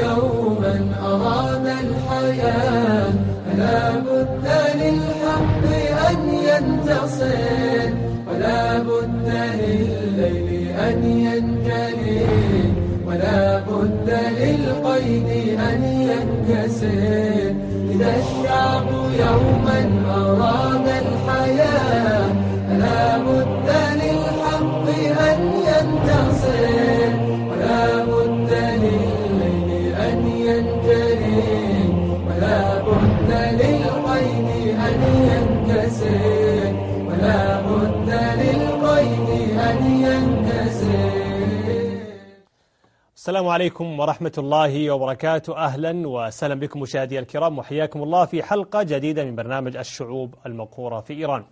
يوما أراد الحياة فلا بد للحق أن ينتصر ولا بد للليل أن ينجلي ولا بد للقيد أن ينكسر إذا الشعب يوما أراد السلام عليكم ورحمة الله وبركاته أهلا وسهلا بكم مشاهدي الكرام وحياكم الله في حلقة جديدة من برنامج الشعوب المقورة في إيران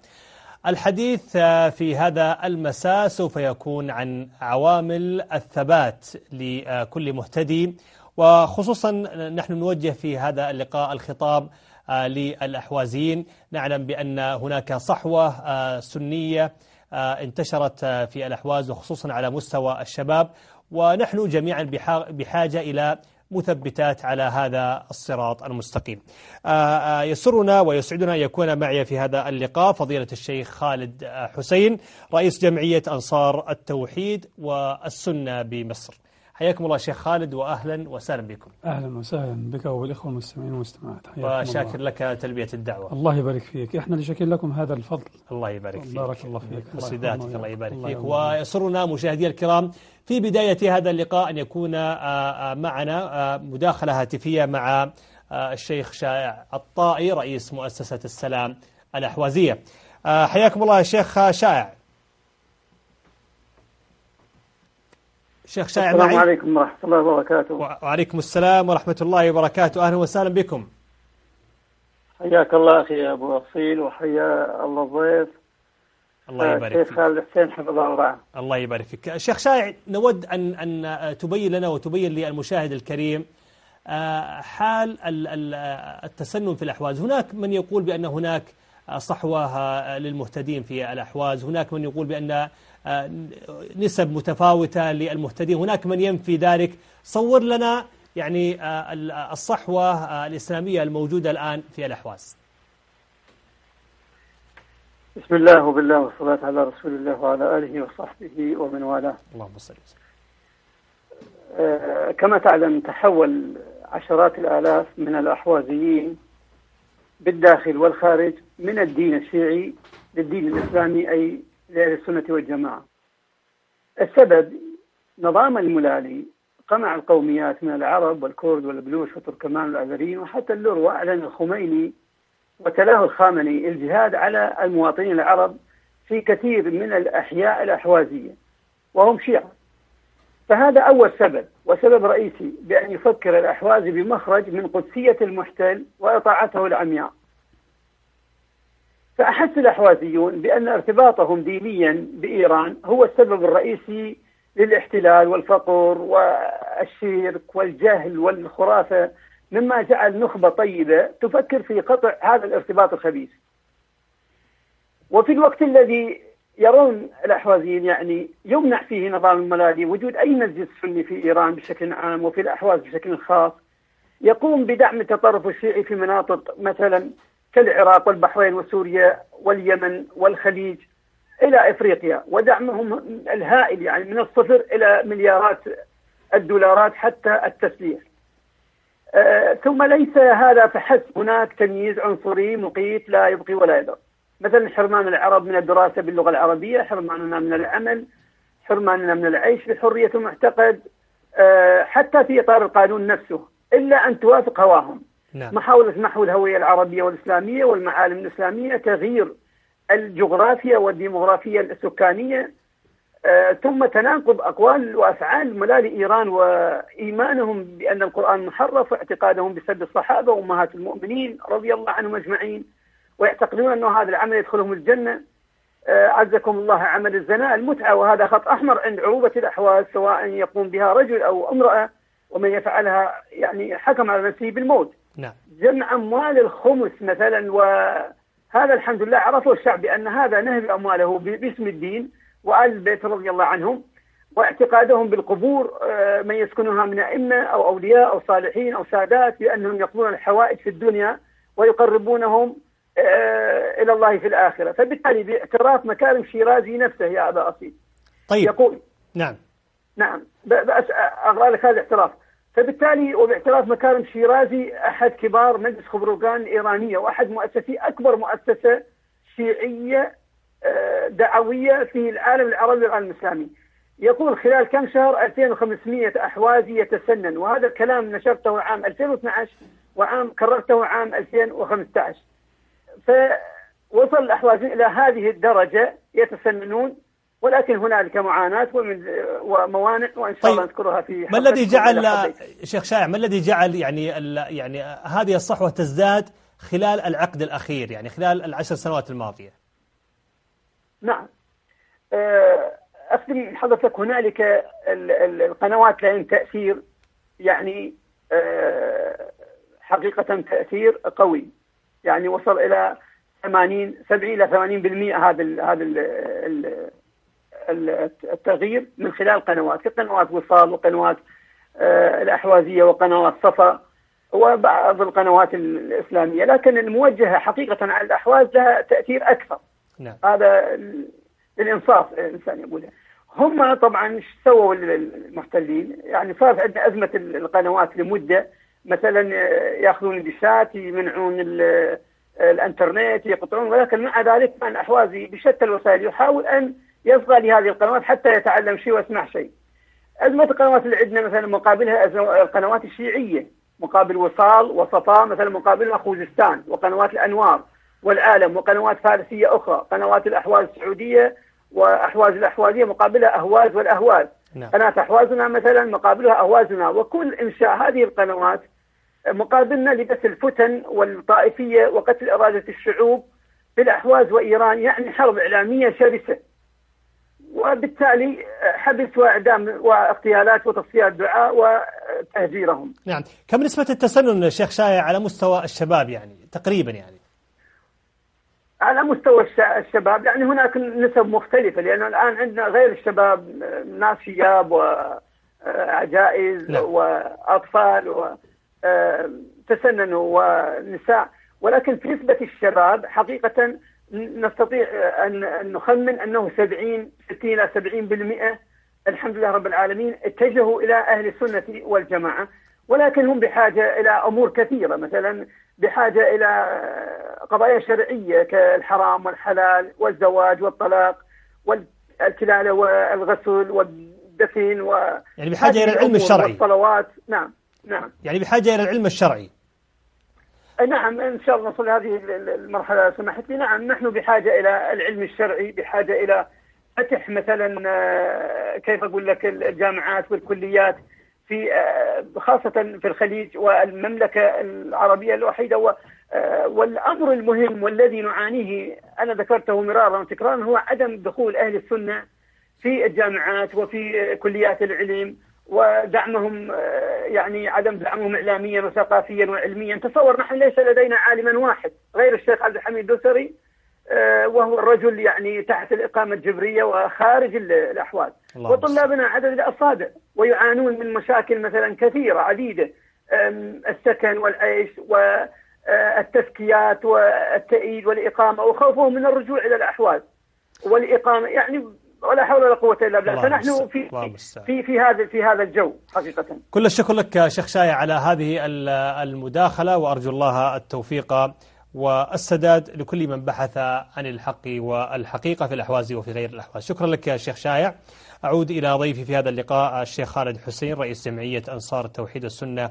الحديث في هذا المساء سوف يكون عن عوامل الثبات لكل مهتدي وخصوصا نحن نوجه في هذا اللقاء الخطاب للأحوازيين نعلم بأن هناك صحوة سنية انتشرت في الأحواز وخصوصا على مستوى الشباب ونحن جميعا بحاجة إلى مثبتات على هذا الصراط المستقيم آه، آه، يسرنا ويسعدنا أن يكون معي في هذا اللقاء فضيلة الشيخ خالد حسين رئيس جمعية أنصار التوحيد والسنة بمصر حياكم الله شيخ خالد وأهلا وسهلا بكم أهلا وسهلا بك وبالإخوة المستمعين والمستمعات وشاكر الله. لك تلبية الدعوة الله يبارك فيك إحنا اللي شاكرين لكم هذا الفضل الله يبارك فيك بارك الله فيك وسيداتك الله, الله يبارك فيك ويسرنا مشاهدينا الكرام في بداية هذا اللقاء أن يكون آه، آه، معنا آه، مداخلة هاتفية مع الشيخ شائع الطائي رئيس مؤسسة السلام الأحوازية حياكم الله يا شيخ شائع شيخ شايع السلام معي السلام عليكم ورحمة الله وبركاته وعليكم السلام ورحمة الله وبركاته أهلا وسهلا بكم حياك الله أخي أبو أصيل وحيا الله الضيف الله يبارك فيك شيخ خالد حسين حفظه الله الله يبارك فيك شيخ شايع نود أن أن تبين لنا وتبين للمشاهد الكريم آه، حال التسنن في الأحواز هناك من يقول بأن هناك صحوة آه، للمهتدين في الأحواز هناك من يقول بأن نسب متفاوتة للمهتدين هناك من ينفي ذلك صور لنا يعني آه، آه، الصحوة آه، الإسلامية الموجودة الآن في الأحواز بسم الله وبالله والصلاة على رسول الله وعلى آله وصحبه ومن والاه اللهم صل وسلم كما تعلم تحول عشرات الآلاف من الأحوازيين بالداخل والخارج من الدين الشيعي للدين الإسلامي أي لأهل السنة والجماعة السبب نظام الملالي قمع القوميات من العرب والكرد والبلوش والتركمان والأذريين وحتى اللور وأعلن الخميني وتلاه الخامني الجهاد على المواطنين العرب في كثير من الأحياء الأحوازية وهم شيعة فهذا أول سبب وسبب رئيسي بأن يفكر الأحوازي بمخرج من قدسية المحتل وإطاعته العمياء فأحس الأحوازيون بأن ارتباطهم دينيا بإيران هو السبب الرئيسي للاحتلال والفقر والشرك والجهل والخرافة مما جعل نخبة طيبة تفكر في قطع هذا الارتباط الخبيث وفي الوقت الذي يرون الأحوازيين يعني يمنع فيه نظام الملاذي وجود أي مسجد سني في إيران بشكل عام وفي الأحواز بشكل خاص يقوم بدعم التطرف الشيعي في مناطق مثلا كالعراق والبحرين وسوريا واليمن والخليج الى افريقيا ودعمهم الهائل يعني من الصفر الى مليارات الدولارات حتى التسليح. آه، ثم ليس هذا فحسب هناك تمييز عنصري مقيت لا يبقي ولا يذر. مثلا حرمان العرب من الدراسه باللغه العربيه، حرماننا من العمل، حرماننا من العيش بحريه المعتقد، آه، حتى في اطار القانون نفسه الا ان توافق هواهم. نعم. محاولة محو الهوية العربية والإسلامية والمعالم الإسلامية تغيير الجغرافيا والديمغرافية السكانية آه، ثم تناقض أقوال وأفعال ملال إيران وإيمانهم بأن القرآن محرف واعتقادهم بسد الصحابة وأمهات المؤمنين رضي الله عنهم أجمعين ويعتقدون أن هذا العمل يدخلهم الجنة آه، عزكم الله عمل الزنا المتعة وهذا خط أحمر عند عروبة الأحوال سواء يقوم بها رجل أو امرأة ومن يفعلها يعني حكم على نفسه بالموت نعم جمع أموال الخمس مثلا وهذا الحمد لله عرفه الشعب بأن هذا نهب أمواله باسم الدين وآل البيت رضي الله عنهم واعتقادهم بالقبور آه، من يسكنها من أئمة أو أولياء أو صالحين أو سادات بأنهم يقضون الحوائج في الدنيا ويقربونهم آه، إلى الله في الآخرة فبالتالي باعتراف مكارم شيرازي نفسه يا أبا أصيل طيب يقول نعم نعم بس أقرأ لك هذا الاعتراف فبالتالي وباعتراف مكارم شيرازي احد كبار مجلس خبروغان الايرانيه واحد مؤسسي اكبر مؤسسه شيعيه آه، دعويه في العالم العربي والعالم الاسلامي. يقول خلال كم شهر 2500 احوازي يتسنن وهذا الكلام نشرته عام 2012 وعام كررته عام 2015. فوصل الاحوازيين الى هذه الدرجه يتسننون ولكن هنالك معاناة ومن وموانع وإن شاء الله طيب، نذكرها في ما الذي جعل شيخ شائع ما الذي جعل يعني يعني هذه الصحوة تزداد خلال العقد الأخير يعني خلال العشر سنوات الماضية نعم اختم آه، حضرتك هنالك القنوات لهم تأثير يعني آه، حقيقة تأثير قوي يعني وصل إلى 80 70 إلى 80% هذا هذا التغيير من خلال قنوات قنوات وصال وقنوات آه، الأحوازية وقنوات صفا وبعض القنوات الإسلامية لكن الموجهة حقيقة على الأحواز لها تأثير أكثر نعم. هذا الإنصاف الإنسان يقوله هم طبعا ايش سووا المحتلين؟ يعني صارت عندنا ازمه القنوات لمده مثلا آه، ياخذون الدشات يمنعون آه، الانترنت يقطعون ولكن مع ذلك الاحوازي بشتى الوسائل يحاول ان يصغى لهذه القنوات حتى يتعلم شيء ويسمع شيء أزمة القنوات اللي عندنا مثلا مقابلها القنوات الشيعية مقابل وصال وصفاء مثلا مقابلها خوزستان وقنوات الأنوار والعالم وقنوات فارسية أخرى قنوات الأحواز السعودية وأحواز الأحوازية مقابلها أهواز والأهواز نعم. قناة أحوازنا مثلا مقابلها أهوازنا وكل إنشاء هذه القنوات مقابلنا لبث الفتن والطائفية وقتل إرادة الشعوب في الأحواز وإيران يعني حرب إعلامية شرسة وبالتالي آه، حبس واعدام واغتيالات وتصفيه الدعاء وتهجيرهم. نعم، كم نسبه التسنن شيخ شايع على مستوى الشباب يعني تقريبا يعني؟ على مستوى الشباب يعني هناك نسب مختلفه لانه الان عندنا غير الشباب ناس شياب وعجائز آه، نعم. واطفال وتسننوا آه، ونساء ولكن في نسبه الشباب حقيقه نستطيع أن نخمن أنه 70 60 إلى 70% الحمد لله رب العالمين اتجهوا إلى أهل السنة والجماعة ولكن هم بحاجة إلى أمور كثيرة مثلا بحاجة إلى قضايا شرعية كالحرام والحلال والزواج والطلاق والكلالة والغسل والدفن و يعني بحاجة إلى العلم الشرعي والصلوات نعم نعم يعني بحاجة إلى العلم الشرعي نعم إن شاء الله نصل هذه المرحلة سمحت لي نعم نحن بحاجة إلى العلم الشرعي بحاجة إلى فتح مثلا آه، كيف أقول لك الجامعات والكليات في آه، خاصة في الخليج والمملكة العربية الوحيدة آه، والأمر المهم والذي نعانيه أنا ذكرته مرارا وتكرارا هو عدم دخول أهل السنة في الجامعات وفي كليات العلم ودعمهم آه، يعني عدم دعمهم اعلاميا وثقافيا وعلميا تصور نحن ليس لدينا عالما واحد غير الشيخ عبد الحميد الدوسري آه، وهو الرجل يعني تحت الإقامة الجبرية وخارج الأحوال وطلابنا عدد الأصابع ويعانون من مشاكل مثلا كثيرة عديدة السكن والعيش والتزكيات آه، والتأييد والإقامة وخوفهم من الرجوع إلى الأحوال والإقامة يعني ولا حول ولا قوة إلا بالله فنحن في في في هذا في هذا الجو حقيقة كل الشكر لك شيخ شايع على هذه المداخلة وأرجو الله التوفيق والسداد لكل من بحث عن الحق والحقيقة في الأحواز وفي غير الأحواز شكرا لك يا شيخ شايع أعود إلى ضيفي في هذا اللقاء الشيخ خالد حسين رئيس جمعية أنصار التوحيد السنة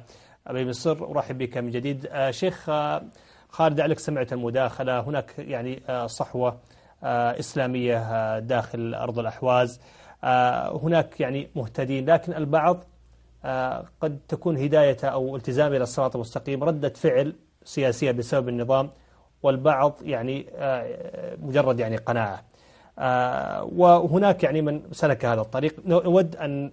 بمصر أرحب بك من جديد آه، شيخ آه، خالد عليك سمعت المداخلة هناك يعني آه، صحوة آه، إسلامية آه، داخل أرض الأحواز آه، هناك يعني مهتدين لكن البعض قد تكون هدايته أو التزامه إلى الصراط المستقيم ردة فعل سياسية بسبب النظام والبعض يعني مجرد يعني قناعة وهناك يعني من سلك هذا الطريق نود أن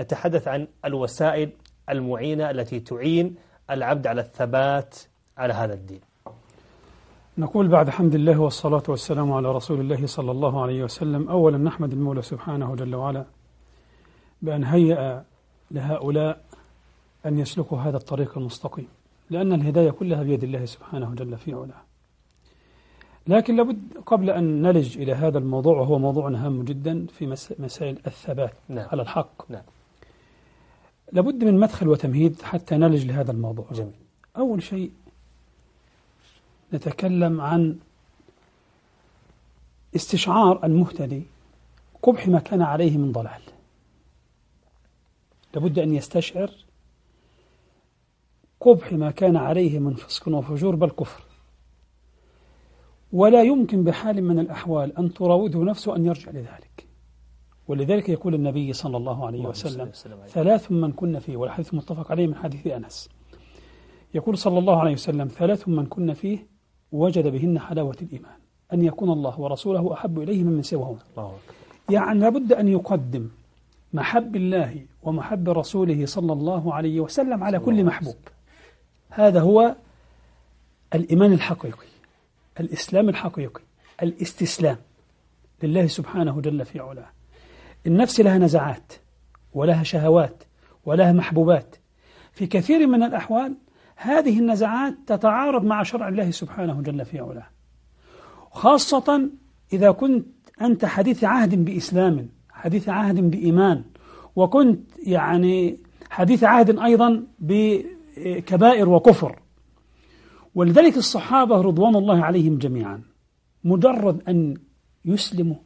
نتحدث عن الوسائل المعينة التي تعين العبد على الثبات على هذا الدين نقول بعد حمد الله والصلاة والسلام على رسول الله صلى الله عليه وسلم أولا نحمد المولى سبحانه جل وعلا بأن هيأ لهؤلاء أن يسلكوا هذا الطريق المستقيم لأن الهداية كلها بيد الله سبحانه جل في علاه لكن لابد قبل أن نلج إلى هذا الموضوع وهو موضوع هام جدا في مسائل الثبات نعم. على الحق نعم. لابد من مدخل وتمهيد حتى نلج لهذا الموضوع جميل. أول شيء نتكلم عن استشعار المهتدي قبح ما كان عليه من ضلال لابد أن يستشعر قبح ما كان عليه من فسق وفجور بل كفر ولا يمكن بحال من الأحوال أن تراوده نفسه أن يرجع لذلك ولذلك يقول النبي صلى الله عليه وسلم ثلاث من كن فيه والحديث متفق عليه من حديث أنس يقول صلى الله عليه وسلم ثلاث من كن فيه وجد بهن حلاوة الإيمان أن يكون الله ورسوله أحب إليه من سواهما يعني لابد أن يقدم محب الله ومحب رسوله صلى الله عليه وسلم على كل محبوب هذا هو الإيمان الحقيقي الإسلام الحقيقي الاستسلام لله سبحانه جل في علاه النفس لها نزعات ولها شهوات ولها محبوبات في كثير من الأحوال هذه النزعات تتعارض مع شرع الله سبحانه جل في علاه خاصة إذا كنت أنت حديث عهد بإسلام حديث عهد بإيمان وكنت يعني حديث عهد أيضا بكبائر وكفر ولذلك الصحابة رضوان الله عليهم جميعا مجرد أن يسلموا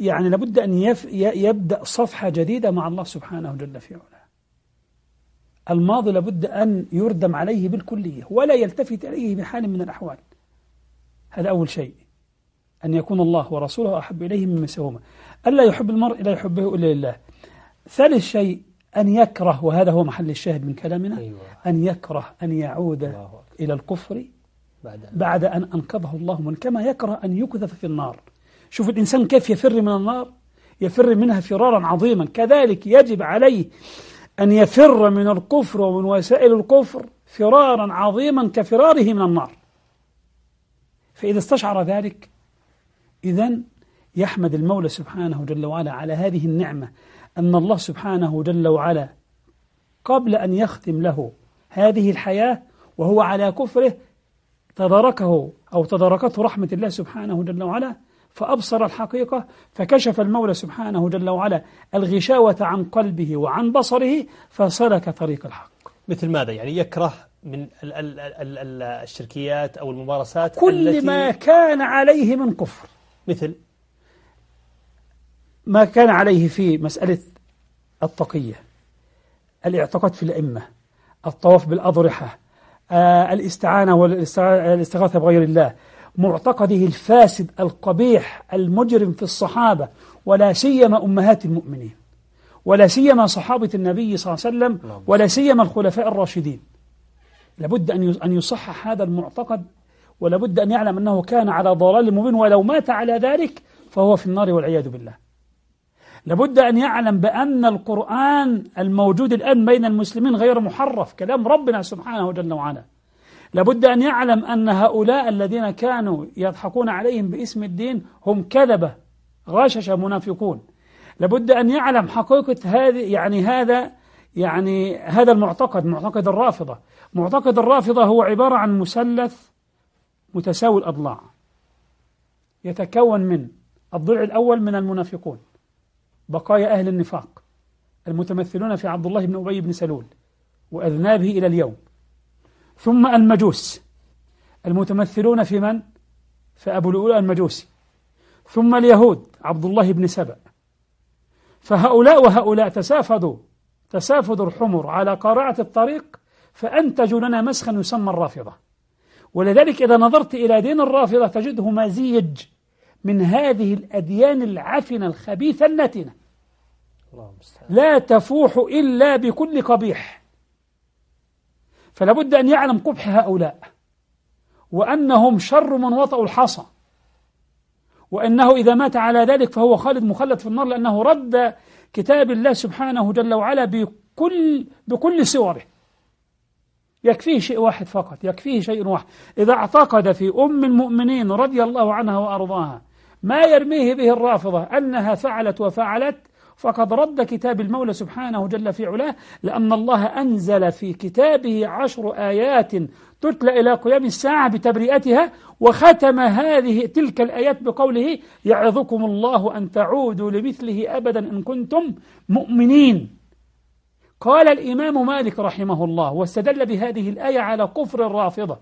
يعني لابد أن يبدأ صفحة جديدة مع الله سبحانه جل في علاه الماضي لابد أن يردم عليه بالكلية ولا يلتفت إليه بحال من الأحوال هذا أول شيء أن يكون الله ورسوله أحب إليه مما سواهما ألا يحب المرء لا يحبه إلا لله ثالث شيء أن يكره وهذا هو محل الشاهد من كلامنا أيوة. أن يكره أن يعود إلى الكفر بعد, بعد أن أنقذه الله من كما يكره أن يكذف في النار شوف الإنسان كيف يفر من النار يفر منها فرارا عظيما كذلك يجب عليه أن يفر من الكفر ومن وسائل الكفر فرارا عظيما كفراره من النار فإذا استشعر ذلك إذا يحمد المولى سبحانه جل وعلا على هذه النعمة أن الله سبحانه جل وعلا قبل أن يختم له هذه الحياة وهو على كفره تداركه أو تداركته رحمة الله سبحانه جل وعلا فأبصر الحقيقة فكشف المولى سبحانه جل وعلا الغشاوة عن قلبه وعن بصره فسلك طريق الحق مثل ماذا يعني يكره من ال ال ال ال الشركيات أو الممارسات كل التي ما كان عليه من كفر مثل ما كان عليه في مسألة التقية الاعتقاد في الأئمة الطواف بالأضرحة آه الاستعانة والاستغاثة بغير الله معتقده الفاسد القبيح المجرم في الصحابة ولا سيما أمهات المؤمنين ولا سيما صحابة النبي صلى الله عليه وسلم نعم. ولا سيما الخلفاء الراشدين لابد أن أن يصحح هذا المعتقد ولابد أن يعلم أنه كان على ضلال مبين ولو مات على ذلك فهو في النار والعياذ بالله لابد أن يعلم بأن القرآن الموجود الآن بين المسلمين غير محرف كلام ربنا سبحانه وجل وعلا لابد أن يعلم أن هؤلاء الذين كانوا يضحكون عليهم باسم الدين هم كذبة غششة منافقون لابد أن يعلم حقيقة هذه يعني هذا يعني هذا المعتقد معتقد الرافضة معتقد الرافضة هو عبارة عن مثلث متساوي الأضلاع يتكون من الضلع الأول من المنافقون بقايا أهل النفاق المتمثلون في عبد الله بن أبي بن سلول وأذنابه إلى اليوم ثم المجوس المتمثلون في من؟ في أبو الأولى المجوسي ثم اليهود عبد الله بن سبأ فهؤلاء وهؤلاء تسافدوا تسافد الحمر على قارعة الطريق فأنتجوا لنا مسخا يسمى الرافضة ولذلك إذا نظرت إلى دين الرافضة تجده مزيج من هذه الأديان العفنة الخبيثة النتنة لا تفوح إلا بكل قبيح فلا بد أن يعلم قبح هؤلاء وأنهم شر من وطأوا الحصى وأنه إذا مات على ذلك فهو خالد مخلد في النار لأنه رد كتاب الله سبحانه جل وعلا بكل, بكل صوره يكفيه شيء واحد فقط يكفيه شيء واحد إذا اعتقد في أم المؤمنين رضي الله عنها وأرضاها ما يرميه به الرافضة أنها فعلت وفعلت فقد رد كتاب المولى سبحانه جل في علاه لأن الله أنزل في كتابه عشر آيات تتلى إلى قيام الساعة بتبرئتها وختم هذه تلك الآيات بقوله يعظكم الله أن تعودوا لمثله أبدا إن كنتم مؤمنين قال الإمام مالك رحمه الله واستدل بهذه الآية على كفر الرافضة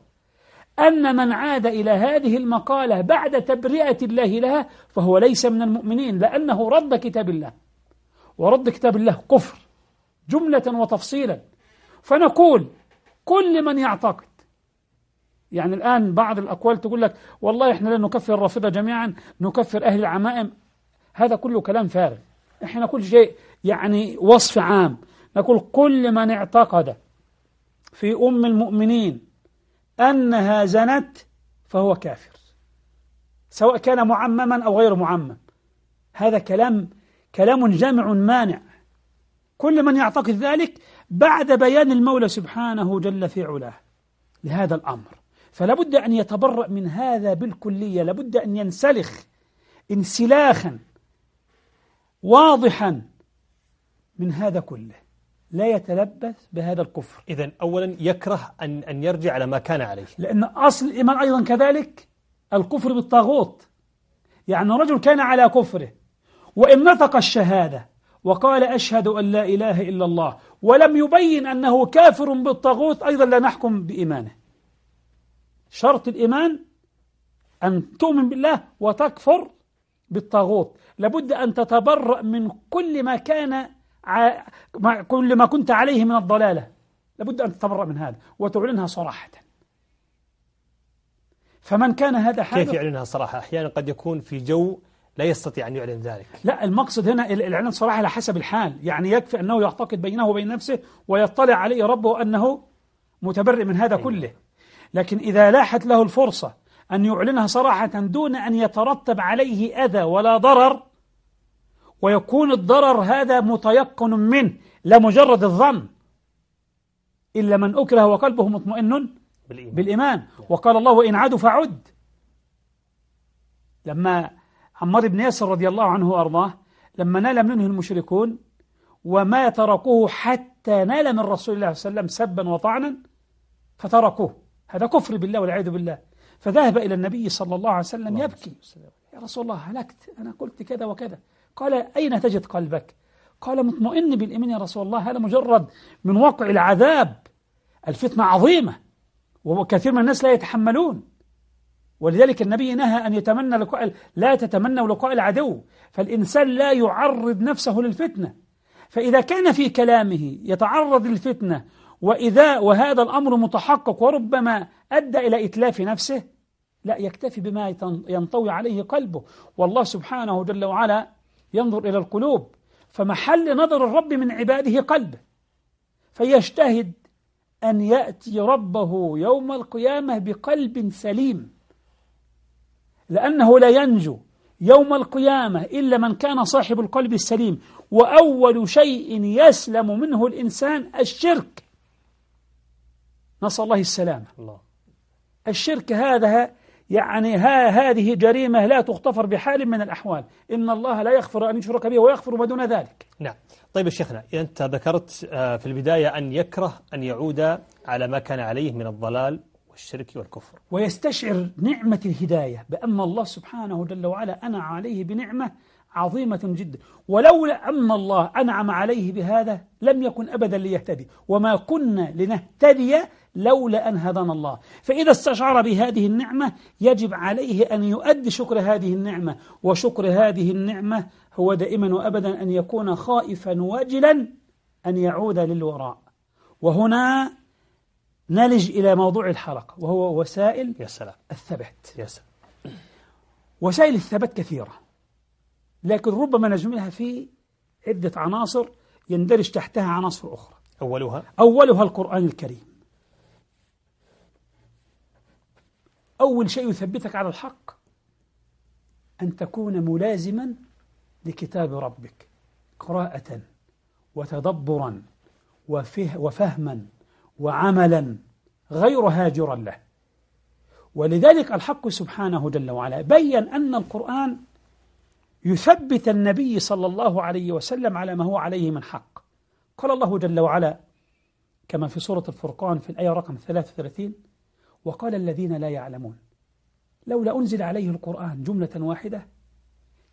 أن من عاد إلى هذه المقالة بعد تبرئة الله لها فهو ليس من المؤمنين لأنه رد كتاب الله ورد كتاب الله كفر جملة وتفصيلا فنقول كل من يعتقد يعني الآن بعض الأقوال تقول لك والله إحنا لا نكفر الرافضة جميعا نكفر أهل العمائم هذا كله كلام فارغ إحنا كل شيء يعني وصف عام نقول كل من اعتقد في أم المؤمنين أنها زنت فهو كافر سواء كان معمما أو غير معمم هذا كلام كلام جامع مانع كل من يعتقد ذلك بعد بيان المولى سبحانه جل في علاه لهذا الأمر فلا بد أن يتبرأ من هذا بالكلية لا بد أن ينسلخ انسلاخا واضحا من هذا كله لا يتلبس بهذا الكفر إذا أولا يكره أن, أن يرجع على ما كان عليه لأن أصل الإيمان أيضا كذلك الكفر بالطاغوت يعني رجل كان على كفره وإن نطق الشهادة وقال أشهد أن لا إله إلا الله ولم يبين أنه كافر بالطاغوت أيضا لا نحكم بإيمانه شرط الإيمان أن تؤمن بالله وتكفر بالطاغوت لابد أن تتبرأ من كل ما كان كل ما كنت عليه من الضلالة لابد أن تتبرأ من هذا وتعلنها صراحة فمن كان هذا حاله كيف يعلنها صراحة أحيانا قد يكون في جو لا يستطيع أن يعلن ذلك لا المقصد هنا الإعلان صراحة على حسب الحال يعني يكفي أنه يعتقد بينه وبين نفسه ويطلع عليه ربه أنه متبرئ من هذا أيوة. كله لكن إذا لاحت له الفرصة أن يعلنها صراحة دون أن يترتب عليه أذى ولا ضرر ويكون الضرر هذا متيقن منه لمجرد الظن إلا من أكره وقلبه مطمئن بالإيمان, بالإيمان. وقال الله إن عادوا فعد لما عمار بن ياسر رضي الله عنه وأرضاه لما نال منه المشركون وما تركوه حتى نال من رسول الله صلى الله عليه وسلم سبا وطعنا فتركوه هذا كفر بالله والعياذ بالله فذهب إلى النبي صلى الله عليه وسلم الله يبكي يا رسول الله هلكت أنا قلت كذا وكذا قال أين تجد قلبك قال مطمئن بالإيمان يا رسول الله هذا مجرد من وقع العذاب الفتنة عظيمة وكثير من الناس لا يتحملون ولذلك النبي نهى أن يتمنى لقاء لا تتمنوا لقاء العدو فالإنسان لا يعرض نفسه للفتنة فإذا كان في كلامه يتعرض للفتنة وإذا وهذا الأمر متحقق وربما أدى إلى إتلاف نفسه لا يكتفي بما ينطوي عليه قلبه والله سبحانه جل وعلا ينظر إلى القلوب فمحل نظر الرب من عباده قلبه فيجتهد أن يأتي ربه يوم القيامة بقلب سليم لأنه لا ينجو يوم القيامة إلا من كان صاحب القلب السليم وأول شيء يسلم منه الإنسان الشرك نسأل الله السلامة الله. الشرك هذا يعني ها هذه جريمة لا تغتفر بحال من الأحوال إن الله لا يغفر أن يشرك به ويغفر ما دون ذلك نعم طيب شيخنا أنت ذكرت آه، في البداية أن يكره أن يعود على ما كان عليه من الضلال والشرك والكفر ويستشعر نعمة الهداية بأن الله سبحانه جل وعلا أنعم عليه بنعمة عظيمة جدا ولولا أن الله أنعم عليه بهذا لم يكن أبدا ليهتدي وما كنا لنهتدي لولا أن هدانا الله فإذا استشعر بهذه النعمة يجب عليه أن يؤدي شكر هذه النعمة وشكر هذه النعمة هو دائما وأبدا أن يكون خائفا وجلا أن يعود للوراء وهنا نلج إلى موضوع الحلقة وهو وسائل يا سلام الثبات يا سلام وسائل الثبات كثيرة لكن ربما نجملها في عدة عناصر يندرج تحتها عناصر أخرى أولها أولها القرآن الكريم أول شيء يثبتك على الحق أن تكون ملازما لكتاب ربك قراءة وتدبرا وفه وفهما وعملا غير هاجرا له ولذلك الحق سبحانه جل وعلا بين أن القرآن يثبت النبي صلى الله عليه وسلم على ما هو عليه من حق قال الله جل وعلا كما في سورة الفرقان في الآية رقم 33 وقال الذين لا يعلمون لولا أنزل عليه القرآن جملة واحدة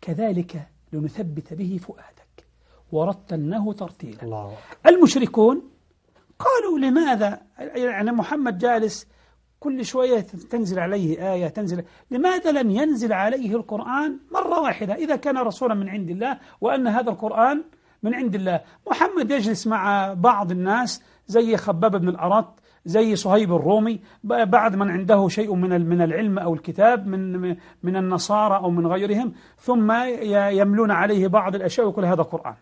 كذلك لنثبت به فؤادك ورتلناه ترتيلا الله. المشركون قالوا لماذا يعني محمد جالس كل شوية تنزل عليه آية تنزل لماذا لم ينزل عليه القرآن مرة واحدة إذا كان رسولا من عند الله وأن هذا القرآن من عند الله محمد يجلس مع بعض الناس زي خباب بن الأرط زي صهيب الرومي بعد من عنده شيء من من العلم أو الكتاب من من النصارى أو من غيرهم ثم يملون عليه بعض الأشياء ويقول هذا قرآن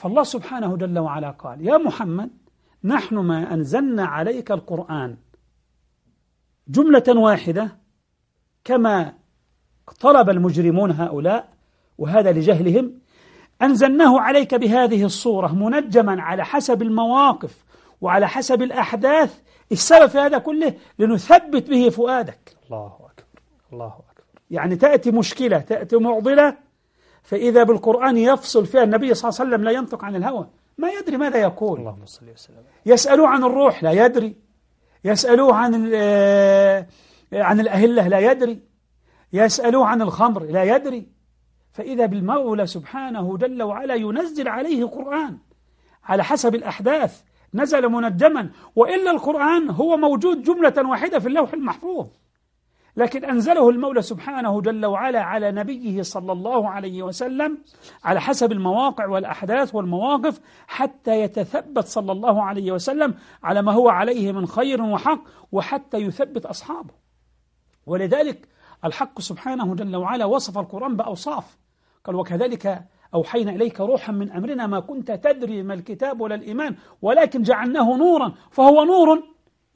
فالله سبحانه جل وعلا قال يا محمد نحن ما أنزلنا عليك القرآن جملة واحدة كما طلب المجرمون هؤلاء وهذا لجهلهم أنزلناه عليك بهذه الصورة منجما على حسب المواقف وعلى حسب الأحداث السبب في هذا كله لنثبت به فؤادك الله أكبر الله أكبر يعني تأتي مشكلة تأتي معضلة فإذا بالقرآن يفصل فيها النبي صلى الله عليه وسلم لا ينطق عن الهوى ما يدري ماذا يقول اللهم صل وسلم يسألوه عن الروح لا يدري يسألوه عن آه، عن الأهلة لا يدري يسألوه عن الخمر لا يدري فإذا بالمولى سبحانه جل وعلا ينزل عليه قرآن على حسب الأحداث نزل منجما وإلا القرآن هو موجود جملة واحدة في اللوح المحفوظ لكن أنزله المولى سبحانه جل وعلا على نبيه صلى الله عليه وسلم على حسب المواقع والأحداث والمواقف حتى يتثبت صلى الله عليه وسلم على ما هو عليه من خير وحق وحتى يثبت أصحابه ولذلك الحق سبحانه جل وعلا وصف القرآن بأوصاف قال وكذلك أوحينا إليك روحا من أمرنا ما كنت تدري ما الكتاب ولا الإيمان ولكن جعلناه نورا فهو نور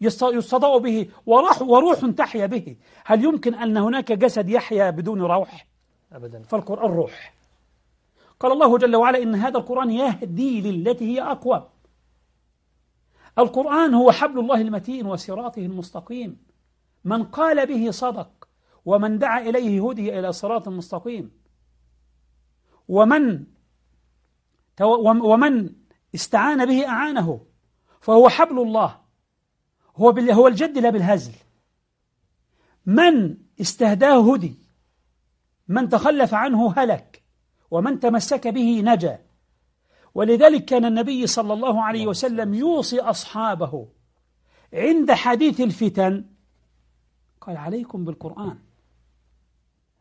يستضاء به وروح, وروح تحيا به هل يمكن أن هناك جسد يحيا بدون روح أبدا فالقرآن روح قال الله جل وعلا إن هذا القرآن يهدي للتي هي أقوى القرآن هو حبل الله المتين وصراطه المستقيم من قال به صدق ومن دعا إليه هدي إلى صراط مستقيم ومن ومن استعان به أعانه فهو حبل الله هو بال... هو الجد لا بالهزل من استهداه هدي من تخلف عنه هلك ومن تمسك به نجا ولذلك كان النبي صلى الله عليه وسلم يوصي أصحابه عند حديث الفتن قال عليكم بالقرآن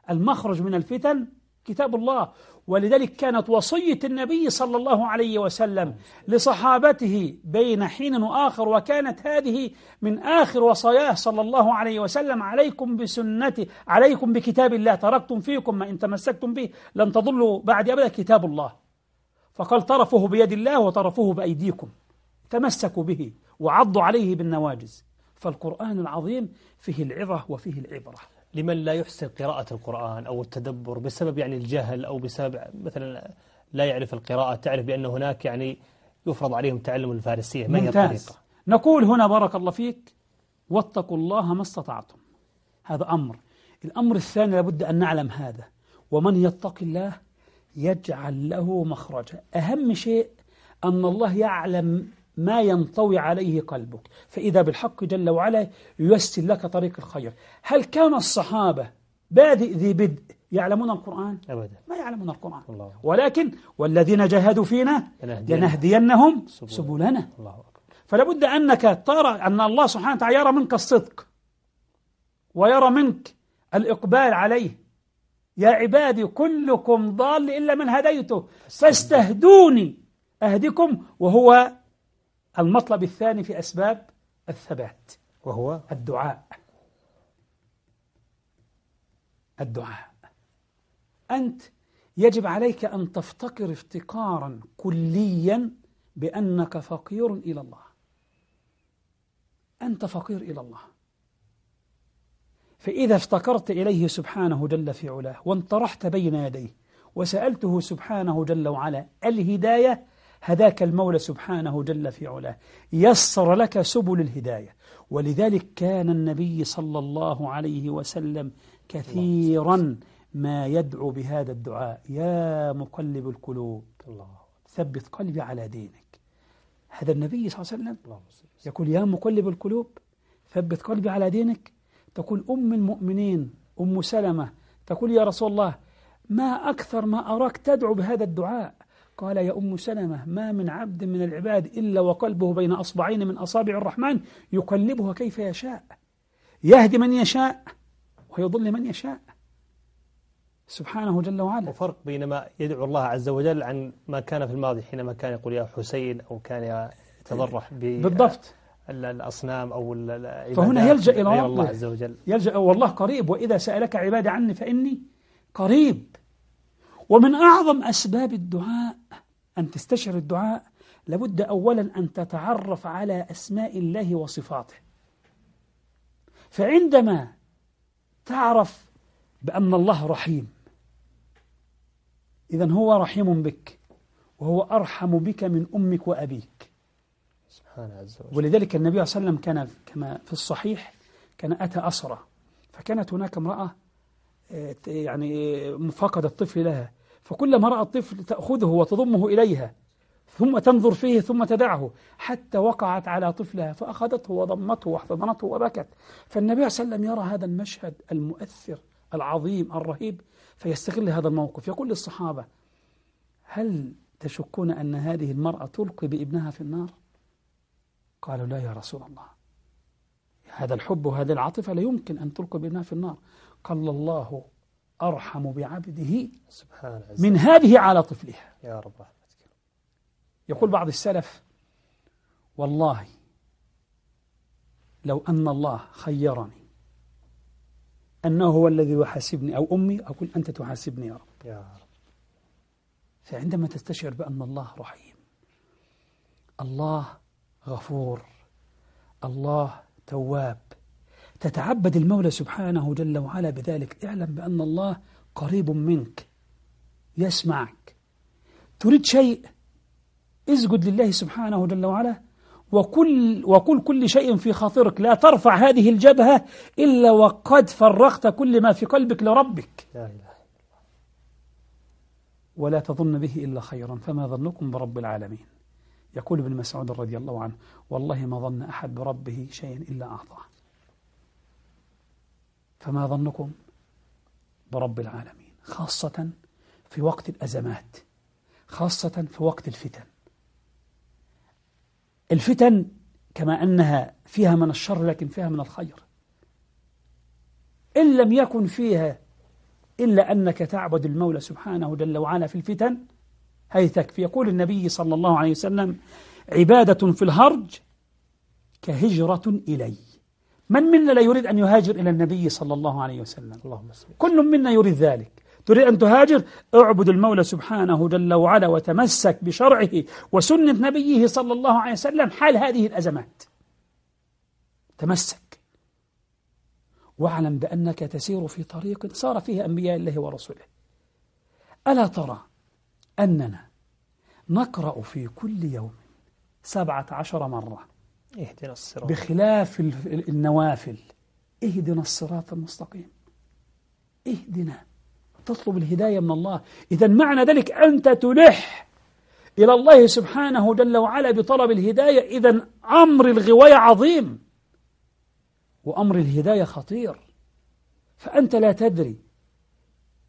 المخرج من الفتن كتاب الله ولذلك كانت وصية النبي صلى الله عليه وسلم لصحابته بين حين وآخر وكانت هذه من آخر وصاياه صلى الله عليه وسلم عليكم بسنتي عليكم بكتاب الله تركتم فيكم ما إن تمسكتم به لن تضلوا بعد أبدا كتاب الله فقال طرفه بيد الله وطرفه بأيديكم تمسكوا به وعضوا عليه بالنواجز فالقرآن العظيم فيه العظة وفيه العبرة لمن لا يحسن قراءة القرآن أو التدبر بسبب يعني الجهل أو بسبب مثلا لا يعرف القراءة تعرف بأن هناك يعني يفرض عليهم تعلم الفارسية ما هي الطريقة نقول هنا بارك الله فيك واتقوا الله ما استطعتم هذا أمر الأمر الثاني لابد أن نعلم هذا ومن يتق الله يجعل له مخرجا أهم شيء أن الله يعلم ما ينطوي عليه قلبك فإذا بالحق جل وعلا ييسر لك طريق الخير هل كان الصحابة بادئ ذي بدء يعلمون القرآن أبدا ما يعلمون القرآن الله. ولكن والذين جاهدوا فينا لنهدينهم سبلنا الله أكبر فلابد أنك ترى أن الله سبحانه وتعالى يرى منك الصدق ويرى منك الإقبال عليه يا عبادي كلكم ضال إلا من هديته فاستهدوني أهدكم وهو المطلب الثاني في أسباب الثبات وهو الدعاء الدعاء أنت يجب عليك أن تفتقر افتقارا كليا بأنك فقير إلى الله أنت فقير إلى الله فإذا افتقرت إليه سبحانه جل في علاه وانطرحت بين يديه وسألته سبحانه جل وعلا الهداية هداك المولى سبحانه جل في علاه يسر لك سبل الهداية ولذلك كان النبي صلى الله عليه وسلم كثيرا ما يدعو بهذا الدعاء يا مقلب القلوب ثبت قلبي على دينك هذا النبي صلى الله عليه وسلم يقول يا مقلب القلوب ثبت قلبي على دينك تقول أم المؤمنين أم سلمة تقول يا رسول الله ما أكثر ما أراك تدعو بهذا الدعاء قال يا أم سلمة ما من عبد من العباد إلا وقلبه بين أصبعين من أصابع الرحمن يقلبها كيف يشاء يهدي من يشاء ويضل من يشاء سبحانه جل وعلا وفرق بينما يدعو الله عز وجل عن ما كان في الماضي حينما كان يقول يا حسين أو كان يتضرح بالضبط الأصنام أو العبادات فهنا يلجأ إلى ربه الله عز وجل يلجأ والله قريب وإذا سألك عبادي عني فإني قريب ومن أعظم أسباب الدعاء أن تستشعر الدعاء لابد أولا أن تتعرف على أسماء الله وصفاته فعندما تعرف بأن الله رحيم إذا هو رحيم بك وهو أرحم بك من أمك وأبيك عز وجل ولذلك النبي صلى الله عليه وسلم كان كما في الصحيح كان أتى أسرى فكانت هناك امرأة آه، يعني فقدت طفل لها فكلما رأى الطفل تأخذه وتضمه إليها ثم تنظر فيه ثم تدعه حتى وقعت على طفلها فأخذته وضمته واحتضنته وبكت فالنبي صلى الله عليه وسلم يرى هذا المشهد المؤثر العظيم الرهيب فيستغل هذا الموقف يقول للصحابة هل تشكون أن هذه المرأة تلقي بابنها في النار قالوا لا يا رسول الله هذا الحب وهذه العاطفة لا يمكن أن تلقي بابنها في النار قال الله أرحم بعبده من هذه على طفلها يا رب رحمتك يقول بعض السلف والله لو أن الله خيرني أنه هو الذي يحاسبني أو أمي أقول أنت تحاسبني يا رب يا رب فعندما تستشعر بأن الله رحيم الله غفور الله تواب تتعبد المولى سبحانه جل وعلا بذلك اعلم بأن الله قريب منك يسمعك تريد شيء اسجد لله سبحانه جل وعلا وكل وكل كل شيء في خاطرك لا ترفع هذه الجبهة إلا وقد فرغت كل ما في قلبك لربك لا إله ولا تظن به إلا خيرا فما ظنكم برب العالمين يقول ابن مسعود رضي الله عنه والله ما ظن أحد بربه شيئا إلا أعطاه فما ظنكم برب العالمين خاصة في وقت الأزمات خاصة في وقت الفتن الفتن كما أنها فيها من الشر لكن فيها من الخير إن لم يكن فيها إلا أنك تعبد المولى سبحانه جل وعلا في الفتن هي تكفي يقول النبي صلى الله عليه وسلم عبادة في الهرج كهجرة إلي من منا لا يريد أن يهاجر إلى النبي صلى الله عليه وسلم اللهم كل منا يريد ذلك تريد أن تهاجر اعبد المولى سبحانه جل وعلا وتمسك بشرعه وسنة نبيه صلى الله عليه وسلم حال هذه الأزمات تمسك واعلم بأنك تسير في طريق صار فيه أنبياء الله ورسله ألا ترى أننا نقرأ في كل يوم سبعة عشر مرة اهدنا الصراط بخلاف النوافل اهدنا الصراط المستقيم اهدنا تطلب الهداية من الله إذا معنى ذلك أنت تلح إلى الله سبحانه جل وعلا بطلب الهداية إذا أمر الغواية عظيم وأمر الهداية خطير فأنت لا تدري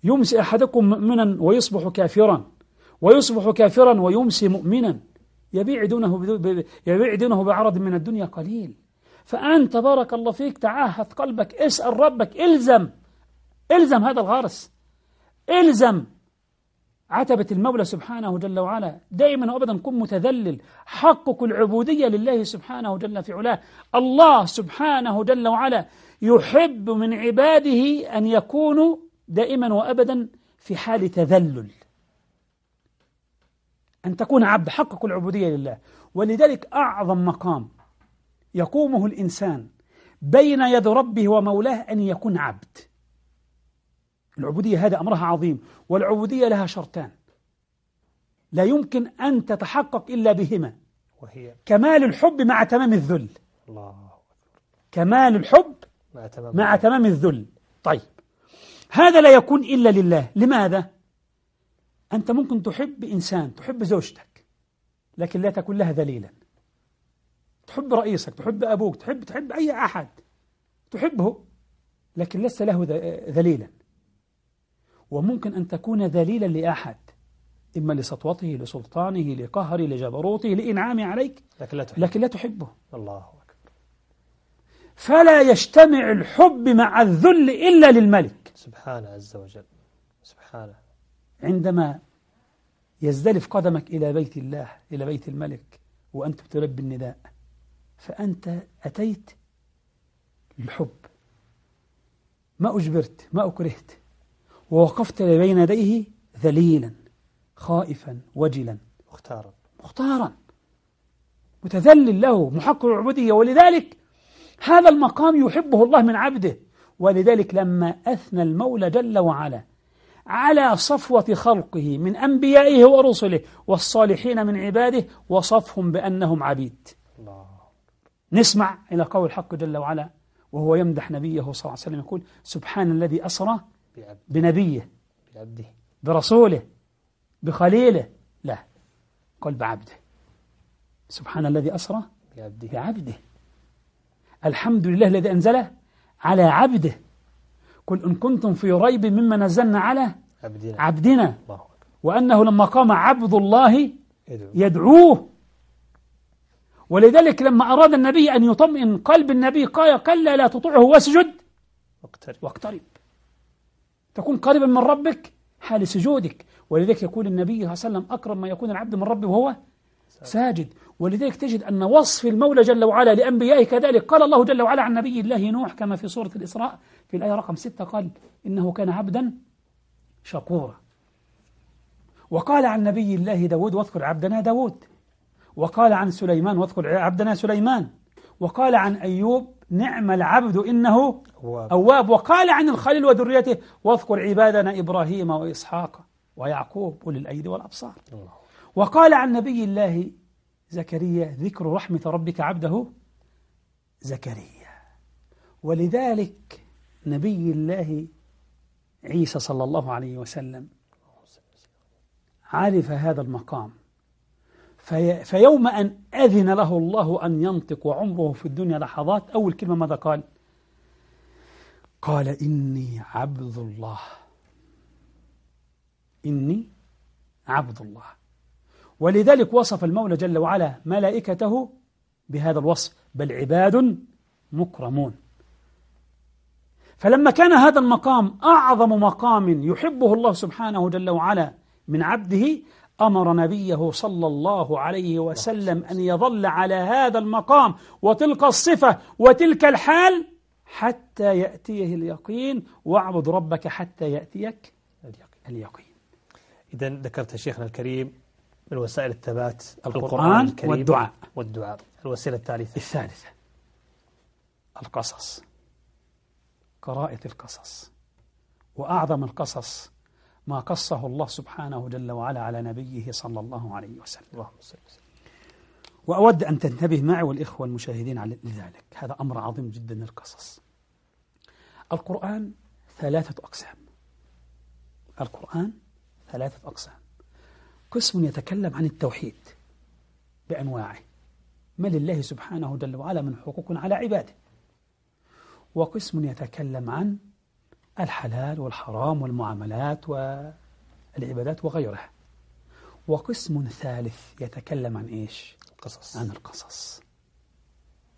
يمسي أحدكم مؤمنا ويصبح كافرا ويصبح كافرا ويمسي مؤمنا يبيع دونه, يبيع دونه بعرض من الدنيا قليل فأنت بارك الله فيك تعهد قلبك اسأل ربك الزم الزم هذا الغرس الزم عتبة المولى سبحانه جل وعلا دائما وابدا كن متذلل حقق العبودية لله سبحانه جل في علاه الله سبحانه جل وعلا يحب من عباده أن يكونوا دائما وابدا في حال تذلل أن تكون عبد حقق العبودية لله ولذلك أعظم مقام يقومه الإنسان بين يد ربه ومولاه أن يكون عبد العبودية هذا أمرها عظيم والعبودية لها شرطان لا يمكن أن تتحقق إلا بهما وهي كمال الحب مع تمام الذل الله كمال الحب مع تمام, مع تمام الذل طيب هذا لا يكون إلا لله لماذا؟ أنت ممكن تحب إنسان تحب زوجتك لكن لا تكن لها ذليلا تحب رئيسك تحب أبوك تحب تحب أي أحد تحبه لكن لست له ذليلا وممكن أن تكون ذليلا لأحد إما لسطوته لسلطانه لقهره لجبروته لإنعامه عليك لكن لا, تحبه. لكن لا تحبه الله أكبر فلا يجتمع الحب مع الذل إلا للملك سبحانه عز وجل سبحانه عندما يزدلف قدمك إلى بيت الله إلى بيت الملك وأنت بتلبي النداء فأنت أتيت الحب ما أجبرت ما أكرهت ووقفت بين يديه ذليلا خائفا وجلا مختارا مختارا متذلل له محقق العبودية ولذلك هذا المقام يحبه الله من عبده ولذلك لما أثنى المولى جل وعلا على صفوة خلقه من أنبيائه ورسله والصالحين من عباده وصفهم بأنهم عبيد الله. نسمع إلى قول الحق جل وعلا وهو يمدح نبيه صلى الله عليه وسلم يقول سبحان الذي أسرى بنبيه بعبده برسوله بخليله لا قل بعبده سبحان الذي أسرى بعبده, بعبده الحمد لله الذي أنزله على عبده قل إن كنتم في ريب مما نزلنا على عبدنا, عبدنا وأنه لما قام عبد الله يدعوه ولذلك لما أراد النبي أن يطمئن قلب النبي قال كلا لا تطعه واسجد واقترب, واقترب. تكون قريبا من ربك حال سجودك ولذلك يقول النبي صلى الله عليه وسلم أكرم ما يكون العبد من ربه وهو ساجد ولذلك تجد أن وصف المولى جل وعلا لأنبيائه كذلك قال الله جل وعلا عن نبي الله نوح كما في سورة الإسراء في الآية رقم 6 قال إنه كان عبدا شكورا وقال عن نبي الله داود واذكر عبدنا داود وقال عن سليمان واذكر عبدنا سليمان وقال عن أيوب نعم العبد إنه أواب, أواب وقال عن الخليل وذريته واذكر عبادنا إبراهيم وإسحاق ويعقوب أولي الأيدي والأبصار الله وقال عن نبي الله زكريا ذكر رحمة ربك عبده زكريا ولذلك نبي الله عيسى صلى الله عليه وسلم عرف هذا المقام في فيوم أن أذن له الله أن ينطق وعمره في الدنيا لحظات أول كلمة ماذا قال قال إني عبد الله إني عبد الله ولذلك وصف المولى جل وعلا ملائكته بهذا الوصف بل عباد مكرمون فلما كان هذا المقام أعظم مقام يحبه الله سبحانه جل وعلا من عبده أمر نبيه صلى الله عليه وسلم أن يظل على هذا المقام وتلك الصفة وتلك الحال حتى يأتيه اليقين واعبد ربك حتى يأتيك اليقين إذا ذكرت شيخنا الكريم من وسائل الثبات القرآن, القرآن الكريم والدعاء والدعاء الوسيلة الثالثة الثالثة القصص قراءة القصص وأعظم القصص ما قصه الله سبحانه جل وعلا على نبيه صلى الله عليه وسلم اللهم صل وسلم وأود أن تنتبه معي والإخوة المشاهدين على لذلك هذا أمر عظيم جدا القصص القرآن ثلاثة أقسام القرآن ثلاثة أقسام قسم يتكلم عن التوحيد بأنواعه ما لله سبحانه جل وعلا من حقوق على عباده وقسم يتكلم عن الحلال والحرام والمعاملات والعبادات وغيرها وقسم ثالث يتكلم عن إيش؟ القصص عن القصص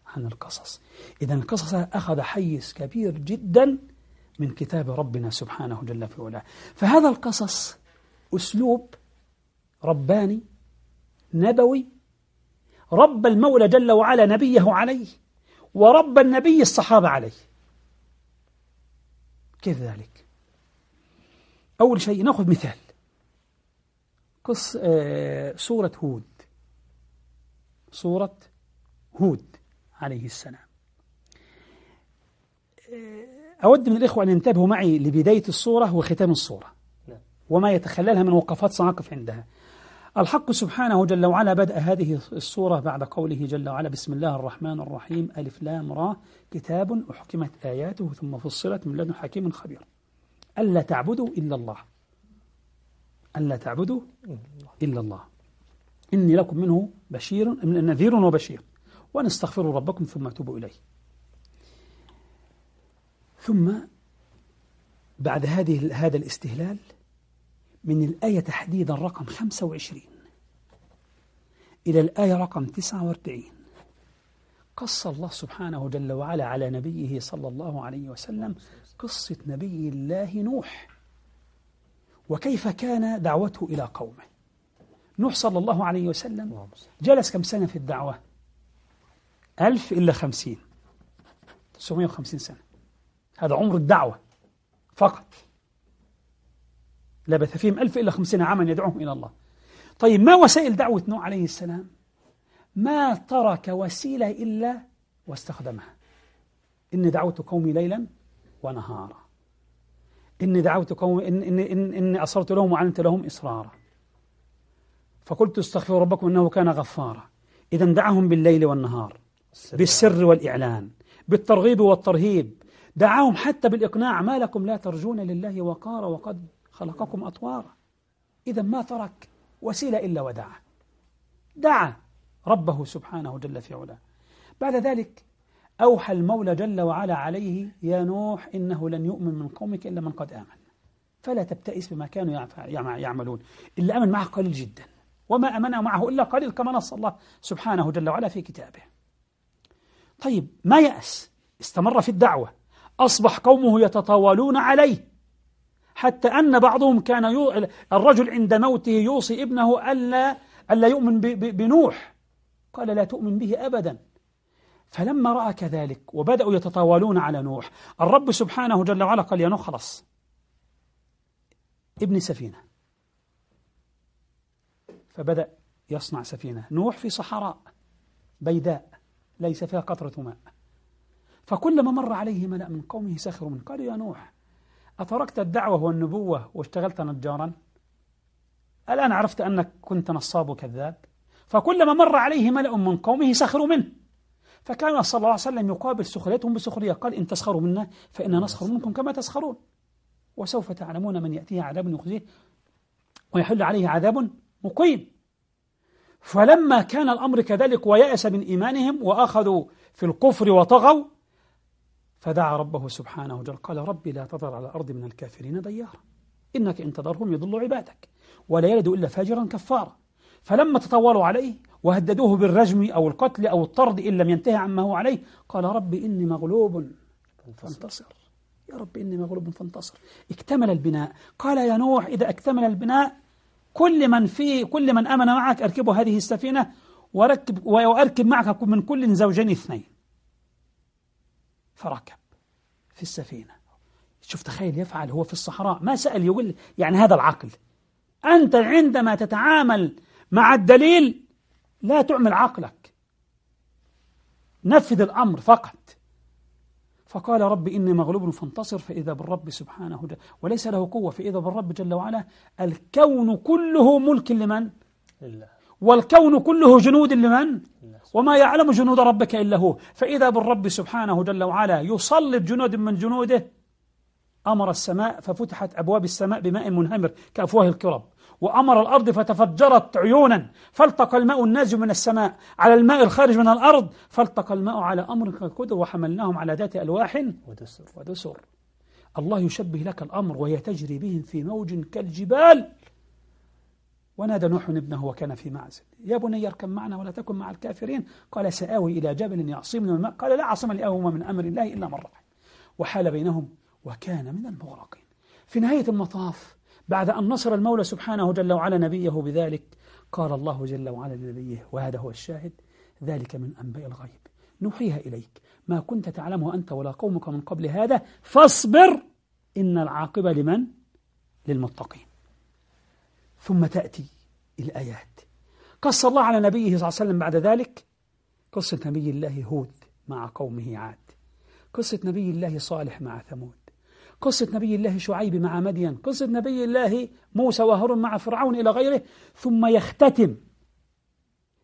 عن القصص إذا القصص أخذ حيز كبير جدا من كتاب ربنا سبحانه جل وعلا فهذا القصص أسلوب رباني نبوي رب المولى جل وعلا نبيه عليه ورب النبي الصحابة عليه كيف ذلك أول شيء نأخذ مثال قص آه، سورة هود سورة هود عليه السلام آه، أود من الإخوة أن ينتبهوا معي لبداية الصورة وختام الصورة نعم. وما يتخللها من وقفات سنقف عندها الحق سبحانه جل وعلا بدأ هذه الصورة بعد قوله جل وعلا بسم الله الرحمن الرحيم ألف لام را كتاب أحكمت آياته ثم فصلت من لدن حكيم خبير ألا تعبدوا إلا الله ألا تعبدوا إلا الله إني لكم منه بشير من نذير وبشير وأن استغفروا ربكم ثم توبوا إليه ثم بعد هذه هذا الاستهلال من الآية تحديدا رقم 25 إلى الآية رقم 49 قص الله سبحانه جل وعلا على نبيه صلى الله عليه وسلم قصة نبي الله نوح وكيف كان دعوته إلى قومه نوح صلى الله عليه وسلم جلس كم سنة في الدعوة ألف إلا خمسين 950 سنة هذا عمر الدعوة فقط لبث فيهم ألف إلا خمسين عاما يدعوهم إلى الله طيب ما وسائل دعوة نوح عليه السلام ما ترك وسيلة إلا واستخدمها إن دعوت قومي ليلا ونهارا إن دعوت قومي إن, إن, إن, إن أصرت لهم وعلنت لهم إصرارا فقلت استغفروا ربكم إنه كان غفارا إذا دعهم بالليل والنهار بالسر والإعلان بالترغيب والترهيب دعاهم حتى بالإقناع ما لكم لا ترجون لله وقارا وقد خلقكم أطوارا إذا ما ترك وسيلة إلا ودعا دعا ربه سبحانه جل في علاه بعد ذلك أوحى المولى جل وعلا عليه يا نوح إنه لن يؤمن من قومك إلا من قد آمن فلا تبتئس بما كانوا يعملون اللي آمن معه قليل جدا وما أمن معه إلا قليل كما نص الله سبحانه جل وعلا في كتابه طيب ما يأس استمر في الدعوة أصبح قومه يتطاولون عليه حتى أن بعضهم كان يو... الرجل عند موته يوصي ابنه ألا, ألا يؤمن ب... ب... بنوح قال لا تؤمن به أبدا فلما رأى كذلك وبدأوا يتطاولون على نوح الرب سبحانه جل وعلا قال يا نوح خلص ابن سفينة فبدأ يصنع سفينة نوح في صحراء بيداء ليس فيها قطرة ماء فكلما مر عليه ملأ من قومه سخروا منه قالوا يا نوح أتركت الدعوة والنبوة واشتغلت نجارا الآن عرفت أنك كنت نصاب وكذاب فكلما مر عليه ملأ من قومه سخروا منه فكان صلى الله عليه وسلم يقابل سخريتهم بسخرية قال إن تسخروا منا فإنا نسخر منكم كما تسخرون وسوف تعلمون من يأتيه عذاب يخزيه ويحل عليه عذاب مقيم فلما كان الأمر كذلك ويأس من إيمانهم وأخذوا في الكفر وطغوا فدعا ربه سبحانه وتعالى قال ربي لا تذر على الأرض من الكافرين ديارا إنك إن تذرهم يضل عبادك ولا يلد إلا فاجرا كفارا فلما تطولوا عليه وهددوه بالرجم أو القتل أو الطرد إن لم ينتهي عما هو عليه قال ربي إني مغلوب فانتصر يا رب إني مغلوب فانتصر اكتمل البناء قال يا نوح إذا اكتمل البناء كل من في كل من آمن معك أركبوا هذه السفينة وركب وأركب معك من كل زوجين اثنين فركب في السفينة شوف تخيل يفعل هو في الصحراء ما سأل يقول يعني هذا العقل أنت عندما تتعامل مع الدليل لا تعمل عقلك نفذ الأمر فقط فقال رب إني مغلوب فانتصر فإذا بالرب سبحانه جل وليس له قوة فإذا بالرب جل وعلا الكون كله ملك لمن؟ لله والكون كله جنود لمن؟ وما يعلم جنود ربك إلا هو فإذا بالرب سبحانه جل وعلا يسلط جنود من جنوده أمر السماء ففتحت أبواب السماء بماء منهمر كأفواه الكرب وأمر الأرض فتفجرت عيونا فالتقى الماء النازل من السماء على الماء الخارج من الأرض فالتقى الماء على أمر كالقدر وحملناهم على ذات ألواح ودسر, ودسر الله يشبه لك الأمر وهي تجري بهم في موج كالجبال ونادى نوح ابنه وكان في معزل يا بني اركب معنا ولا تكن مع الكافرين قال سآوي إلى جبل يعصمني الماء قال لا عصم اليوم من أمر الله إلا من رحم وحال بينهم وكان من المغرقين في نهاية المطاف بعد أن نصر المولى سبحانه جل وعلا نبيه بذلك قال الله جل وعلا لنبيه وهذا هو الشاهد ذلك من أنباء الغيب نوحيها إليك ما كنت تعلمه أنت ولا قومك من قبل هذا فاصبر إن العاقبة لمن؟ للمتقين ثم تأتي الآيات قص الله على نبيه صلى الله عليه وسلم بعد ذلك قصة نبي الله هود مع قومه عاد قصة نبي الله صالح مع ثمود قصة نبي الله شعيب مع مدين قصة نبي الله موسى وهرم مع فرعون إلى غيره ثم يختتم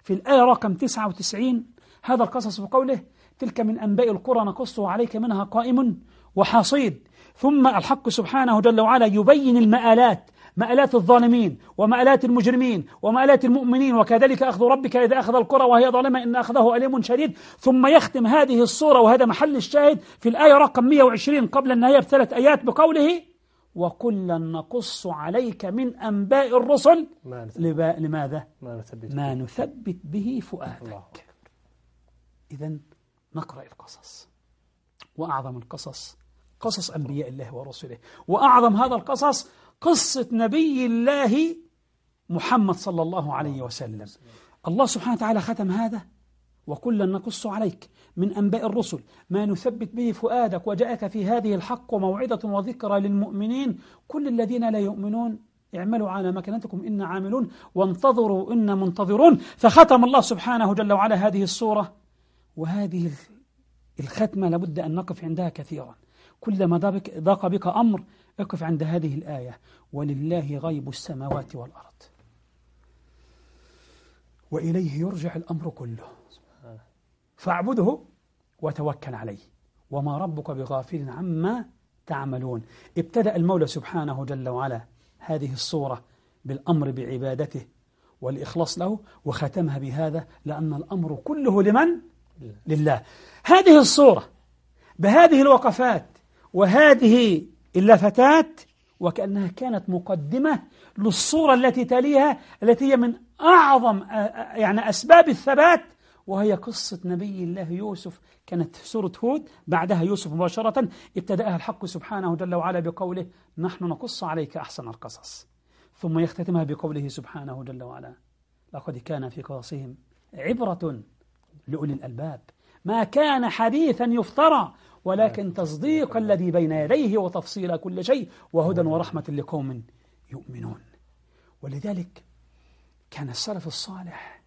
في الآية رقم 99 هذا القصص بقوله تلك من أنباء القرى نقصه عليك منها قائم وحصيد ثم الحق سبحانه جل وعلا يبين المآلات مآلات الظالمين ومآلات المجرمين ومآلات المؤمنين وكذلك أخذ ربك إذا أخذ القرى وهي ظالمة إن أخذه أليم شديد ثم يختم هذه الصورة وهذا محل الشاهد في الآية رقم 120 قبل النهاية بثلاث آيات بقوله وكلا نقص عليك من أنباء الرسل ما لبا لماذا؟ ما نثبت, ما نثبت به فؤادك إذا نقرأ القصص وأعظم القصص قصص أنبياء الله ورسله وأعظم هذا القصص قصة نبي الله محمد صلى الله عليه وسلم الله سبحانه وتعالى ختم هذا وكلا نقص عليك من أنباء الرسل ما نثبت به فؤادك وجاءك في هذه الحق وموعدة وذكرى للمؤمنين كل الذين لا يؤمنون اعملوا على مكانتكم إنا عاملون وانتظروا إنا منتظرون فختم الله سبحانه جل وعلا هذه الصورة وهذه الختمة لابد أن نقف عندها كثيرا كلما ضاق بك أمر أقف عند هذه الآية ولله غيب السماوات والأرض وإليه يرجع الأمر كله فاعبده وتوكل عليه وما ربك بغافل عما تعملون ابتدأ المولى سبحانه جل وعلا هذه الصورة بالأمر بعبادته والإخلاص له وختمها بهذا لأن الأمر كله لمن؟ لله هذه الصورة بهذه الوقفات وهذه إلا فتاة وكأنها كانت مقدمة للصورة التي تليها التي هي من أعظم آه، آه، يعني أسباب الثبات وهي قصة نبي الله يوسف كانت سورة هود بعدها يوسف مباشرة ابتدأها الحق سبحانه جل وعلا بقوله نحن نقص عليك أحسن القصص ثم يختتمها بقوله سبحانه جل وعلا لقد كان في قصصهم عبرة لأولي الألباب ما كان حديثا يفترى ولكن تصديق الذي بين يديه وتفصيل كل شيء وهدى ورحمة لقوم يؤمنون ولذلك كان السلف الصالح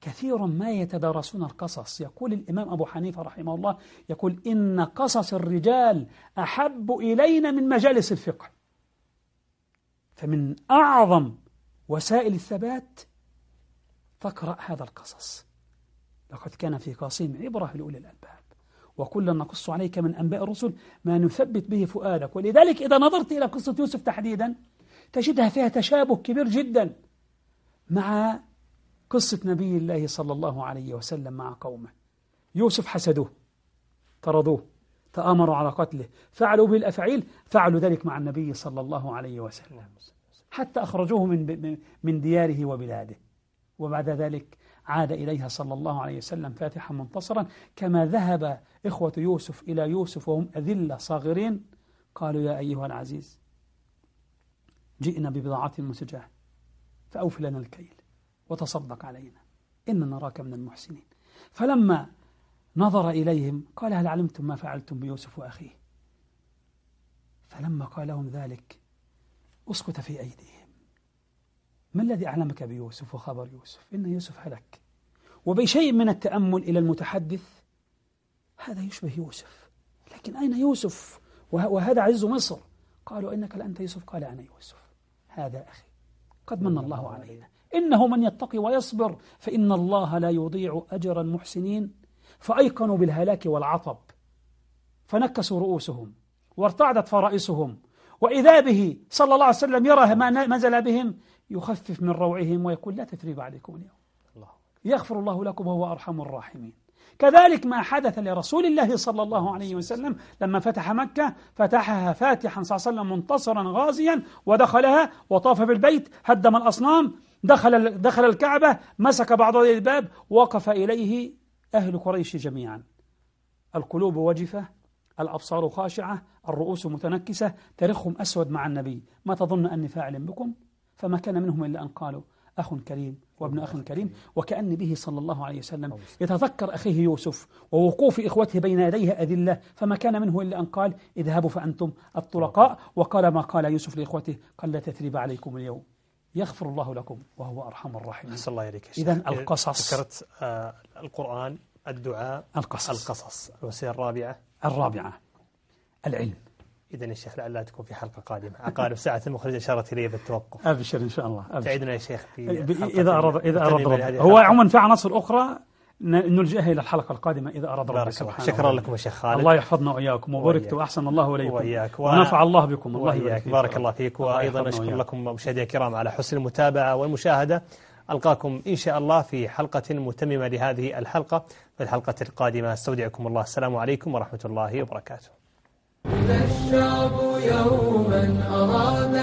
كثيرا ما يتدارسون القصص يقول الإمام أبو حنيفة رحمه الله يقول إن قصص الرجال أحب إلينا من مجالس الفقه فمن أعظم وسائل الثبات تقرأ هذا القصص لقد كان في قاصيم عبرة لأولي الألباب وكلا نقص عليك من أنباء الرسل ما نثبت به فؤادك ولذلك إذا نظرت إلى قصة يوسف تحديدا تجدها فيها تشابه كبير جدا مع قصة نبي الله صلى الله عليه وسلم مع قومه يوسف حسدوه طردوه تآمروا على قتله فعلوا به فعلوا ذلك مع النبي صلى الله عليه وسلم حتى أخرجوه من, من دياره وبلاده وبعد ذلك عاد إليها صلى الله عليه وسلم فاتحا منتصرا كما ذهب إخوة يوسف إلى يوسف وهم أذلة صاغرين قالوا يا أيها العزيز جئنا ببضاعة مسجاة فأوف لنا الكيل وتصدق علينا إن نراك من المحسنين فلما نظر إليهم قال هل علمتم ما فعلتم بيوسف وأخيه فلما قال لهم ذلك أسكت في أيديهم ما الذي أعلمك بيوسف وخبر يوسف إن يوسف هلك وبشيء من التأمل إلى المتحدث هذا يشبه يوسف لكن أين يوسف وهذا عز مصر قالوا إنك لأنت يوسف قال أنا يوسف هذا أخي قد من الله علينا إنه من يتقي ويصبر فإن الله لا يضيع أجر المحسنين فأيقنوا بالهلاك والعطب فنكسوا رؤوسهم وارتعدت فرائسهم وإذا به صلى الله عليه وسلم يرى ما نزل بهم يخفف من روعهم ويقول لا تثريب عليكم اليوم الله يغفر الله لكم وهو أرحم الراحمين كذلك ما حدث لرسول الله صلى الله عليه وسلم لما فتح مكة فتحها فاتحا صلى الله عليه وسلم منتصرا غازيا ودخلها وطاف بالبيت هدم الأصنام دخل, دخل الكعبة مسك بعض الباب وقف إليه أهل قريش جميعا القلوب وجفة الأبصار خاشعة الرؤوس متنكسة تاريخهم أسود مع النبي ما تظن أني فاعل بكم فما كان منهم إلا أن قالوا أخ كريم وابن أخ كريم وكأن به صلى الله عليه وسلم يتذكر أخيه يوسف ووقوف إخوته بين يديه أذلة فما كان منه إلا أن قال اذهبوا فأنتم الطلقاء وقال ما قال يوسف لإخوته قال لا تثريب عليكم اليوم يغفر الله لكم وهو أرحم الراحمين نسأل الله إليك إذا القصص ذكرت آه القرآن الدعاء القصص القصص الوسيلة الرابعة الرابعة العلم إذا يا شيخ لعلها تكون في حلقة قادمة عقارب ساعة المخرج أشارت لي بالتوقف أبشر إن شاء الله أبشر. تعيدنا يا شيخ في إذا أرد إذا رب هو عموما في عناصر أخرى نلجأها الى الحلقه القادمه اذا اراد ربك سبحانه شكرا لكم يا شيخ خالد الله يحفظنا واياكم وبركت واحسن الله اليكم واياك و... ونفع الله بكم الله وإياك بارك الله فيك وايضا اشكر لكم مشاهدي الكرام على حسن المتابعه والمشاهده القاكم ان شاء الله في حلقه متممه لهذه الحلقه في الحلقه القادمه استودعكم الله السلام عليكم ورحمه الله وبركاته الشعب يوما أراد